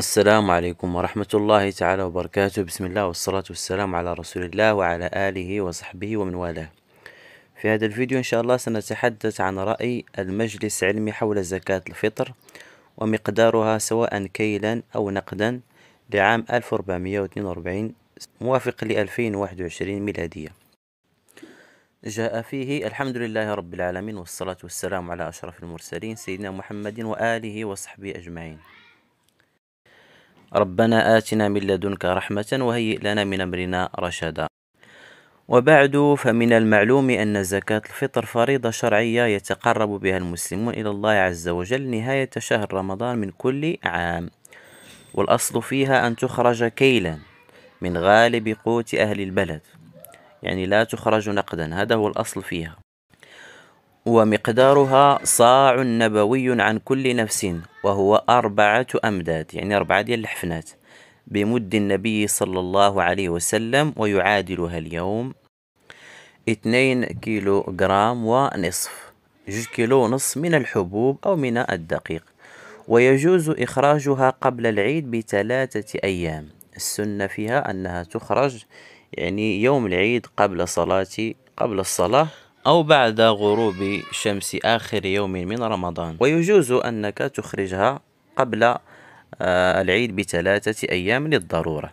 السلام عليكم ورحمة الله تعالى وبركاته بسم الله والصلاة والسلام على رسول الله وعلى آله وصحبه ومن والاه في هذا الفيديو إن شاء الله سنتحدث عن رأي المجلس العلمي حول زكاة الفطر ومقدارها سواء كيلا أو نقدا لعام 1442 موافق ل 2021 ميلادية جاء فيه الحمد لله رب العالمين والصلاة والسلام على أشرف المرسلين سيدنا محمد وآله وصحبه أجمعين ربنا آتنا من لدنك رحمة وهيئ لنا من أمرنا رشدا وبعد فمن المعلوم أن زكاة الفطر فريضة شرعية يتقرب بها المسلمون إلى الله عز وجل نهاية شهر رمضان من كل عام والأصل فيها أن تخرج كيلا من غالب قوت أهل البلد يعني لا تخرج نقدا هذا هو الأصل فيها ومقدارها صاع نبوي عن كل نفس وهو أربعة أمداد يعني أربعة ديال الحفنات بمد النبي صلى الله عليه وسلم ويعادلها اليوم اثنين كيلو جرام ونصف جوج كيلو ونصف من الحبوب أو من الدقيق ويجوز إخراجها قبل العيد بثلاثة أيام السنة فيها أنها تخرج يعني يوم العيد قبل صلاة قبل الصلاة أو بعد غروب شمس آخر يوم من رمضان ويجوز أنك تخرجها قبل آه، العيد بثلاثة أيام للضرورة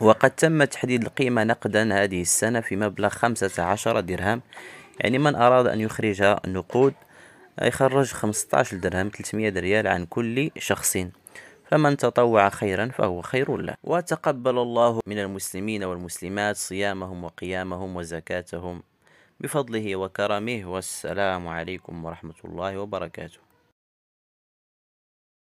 وقد تم تحديد القيمة نقدا هذه السنة في مبلغ 15 درهم يعني من أراد أن يخرج نقود آه، يخرج 15 درهم 300 ريال عن كل شخص فمن تطوع خيرا فهو خير له وتقبل الله من المسلمين والمسلمات صيامهم وقيامهم وزكاتهم بفضله وكرمه والسلام عليكم ورحمة الله وبركاته